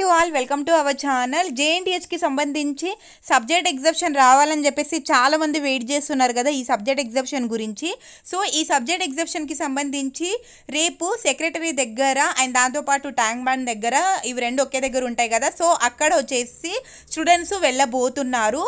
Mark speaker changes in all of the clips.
Speaker 1: to all welcome to our channel జేఎన్టీహెచ్కి సంబంధించి subject exemption రావాలని చెప్పేసి చాలామంది వెయిట్ చేస్తున్నారు కదా ఈ సబ్జెక్ట్ ఎగ్జాప్షన్ గురించి సో ఈ సబ్జెక్ట్ ఎగ్జాప్షన్కి సంబంధించి రేపు సెక్రటరీ దగ్గర అండ్ దాంతోపాటు ట్యాంక్ బ్యాండ్ దగ్గర ఇవి రెండు ఒకే దగ్గర ఉంటాయి కదా సో అక్కడ వచ్చేసి స్టూడెంట్స్ వెళ్ళబోతున్నారు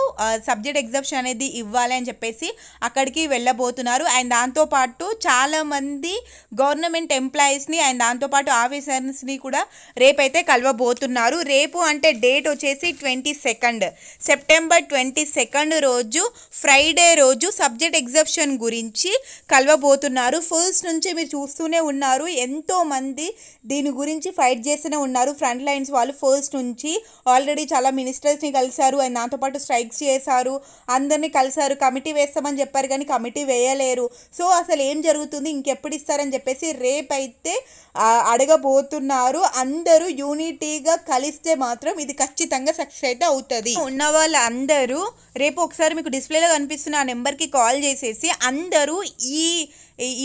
Speaker 1: సబ్జెక్ట్ ఎగ్జాప్షన్ అనేది ఇవ్వాలి అని చెప్పేసి అక్కడికి వెళ్ళబోతున్నారు అండ్ దాంతోపాటు చాలామంది గవర్నమెంట్ ఎంప్లాయీస్ని అండ్ దాంతోపాటు ఆఫీసర్స్ని కూడా రేపైతే కలవబోతున్నారు ఉన్నారు రేపు అంటే డేట్ వచ్చేసి twenty second September twenty second రోజు ఫ్రైడే రోజు సబ్జెక్ట్ ఎగ్జిబిషన్ గురించి కలవబోతున్నారు ఫస్ట్ నుంచి మీరు చూస్తూనే ఉన్నారు ఎంతోమంది దీని గురించి ఫైట్ చేస్తూనే ఉన్నారు ఫ్రంట్ లైన్స్ వాళ్ళు ఫస్ట్ నుంచి ఆల్రెడీ చాలా మినిస్టర్స్ని కలిశారు అండ్ దాంతో పాటు స్ట్రైక్స్ చేశారు అందరినీ కలిశారు కమిటీ వేస్తామని చెప్పారు కానీ కమిటీ వేయలేరు సో అసలు ఏం జరుగుతుంది ఇంకెప్పుడు ఇస్తారని చెప్పేసి రేపైతే అడగబోతున్నారు అందరూ యూనిటీగా కలిస్తే మాత్రం ఇది ఖచ్చితంగా సక్సెస్ అయితే అవుతుంది ఉన్న వాళ్ళందరూ రేపు ఒకసారి మీకు డిస్ప్లేలో కనిపిస్తున్న ఆ నెంబర్కి కాల్ చేసేసి అందరూ ఈ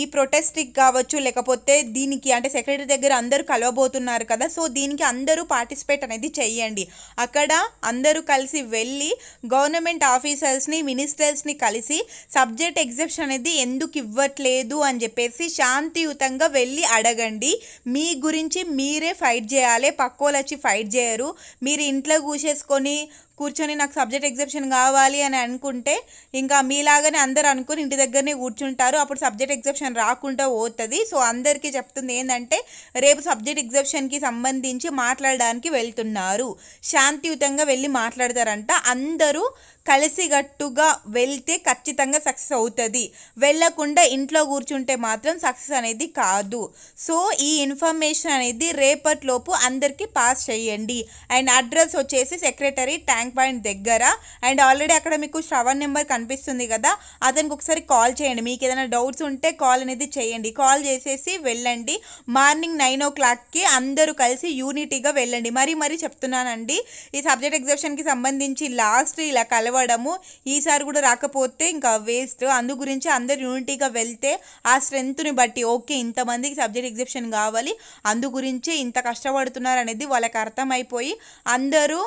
Speaker 1: ఈ ప్రొటెస్ట్కి కావచ్చు లేకపోతే దీనికి అంటే సెక్రటరీ దగ్గర అందరూ కలవబోతున్నారు కదా సో దీనికి అందరూ పార్టిసిపేట్ అనేది చెయ్యండి అక్కడ అందరూ కలిసి వెళ్ళి గవర్నమెంట్ ఆఫీసర్స్ని మినిస్టర్స్ని కలిసి సబ్జెక్ట్ ఎగ్జిబిషన్ అనేది ఎందుకు ఇవ్వట్లేదు అని చెప్పేసి శాంతియుతంగా వెళ్ళి అడగండి మీ గురించి మీరే ఫైట్ చేయాలి పక్కోలు వచ్చి ఫైట్ ఫైట్ చేయరు మీరు ఇంట్లో కూసేసుకొని కూర్చొని నాకు సబ్జెక్ట్ ఎగ్జిబిషన్ కావాలి అని అనుకుంటే ఇంకా మీలాగానే అందరు అనుకుని ఇంటి దగ్గరనే కూర్చుంటారు అప్పుడు సబ్జెక్ట్ ఎగ్జిబిషన్ రాకుండా పోతుంది సో అందరికీ చెప్తుంది ఏంటంటే రేపు సబ్జెక్ట్ ఎగ్జిబిషన్కి సంబంధించి మాట్లాడడానికి వెళ్తున్నారు శాంతియుతంగా వెళ్ళి మాట్లాడతారంట అందరూ కలిసిగట్టుగా వెళ్తే ఖచ్చితంగా సక్సెస్ అవుతుంది వెళ్ళకుండా ఇంట్లో కూర్చుంటే మాత్రం సక్సెస్ అనేది కాదు సో ఈ ఇన్ఫర్మేషన్ అనేది రేపటిలోపు అందరికీ పాస్ చేయండి అండ్ అడ్రస్ వచ్చేసి సెక్రటరీ ట్యాంక్ ట్యాంక్ పాయింట్ దగ్గర అండ్ ఆల్రెడీ అక్కడ మీకు శ్రవణ్ నెంబర్ కనిపిస్తుంది కదా అతనికి ఒకసారి కాల్ చేయండి మీకు ఏదైనా డౌట్స్ ఉంటే కాల్ అనేది చేయండి కాల్ చేసేసి వెళ్ళండి మార్నింగ్ నైన్ ఓ క్లాక్కి అందరూ కలిసి యూనిటీగా వెళ్ళండి మరీ మరీ చెప్తున్నానండి ఈ సబ్జెక్ట్ ఎగ్జామ్షన్కి సంబంధించి లాస్ట్ ఇలా కలవడము ఈసారి కూడా రాకపోతే ఇంకా వేస్ట్ అందు గురించి అందరు యూనిటీగా వెళ్తే ఆ స్ట్రెంత్ని బట్టి ఓకే ఇంతమందికి సబ్జెక్ట్ ఎగ్జిబిషన్ కావాలి అందు గురించి ఇంత కష్టపడుతున్నారు అనేది వాళ్ళకి అర్థమైపోయి అందరూ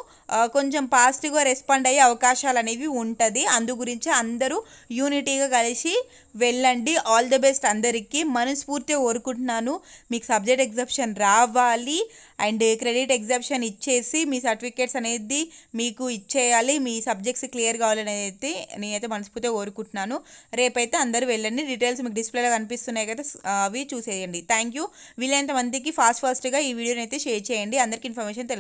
Speaker 1: కొంచెం పా ఫాస్ట్గా రెస్పాండ్ అయ్యే అవకాశాలు అనేవి ఉంటుంది అందు గురించి అందరూ యూనిటీగా కలిసి వెళ్ళండి ఆల్ ది బెస్ట్ అందరికీ మనస్ఫూర్తిగా కోరుకుంటున్నాను మీకు సబ్జెక్ట్ ఎగ్జాప్షన్ రావాలి అండ్ క్రెడిట్ ఎగ్జాప్షన్ ఇచ్చేసి మీ సర్టిఫికేట్స్ అనేది మీకు ఇచ్చేయాలి మీ సబ్జెక్ట్స్ క్లియర్ కావాలని అయితే నేనైతే మనస్ఫూర్తిగా కోరుకుంటున్నాను రేపైతే అందరూ వెళ్ళండి డీటెయిల్స్ మీకు డిస్ప్లేలో కనిపిస్తున్నాయి కదా అవి చూసేయండి థ్యాంక్ యూ వీలైనంత మందికి ఫాస్ట్ ఫాస్ట్గా ఈ వీడియోని అయితే షేర్ చేయండి అందరికీ ఇన్ఫర్మేషన్ తెలుసు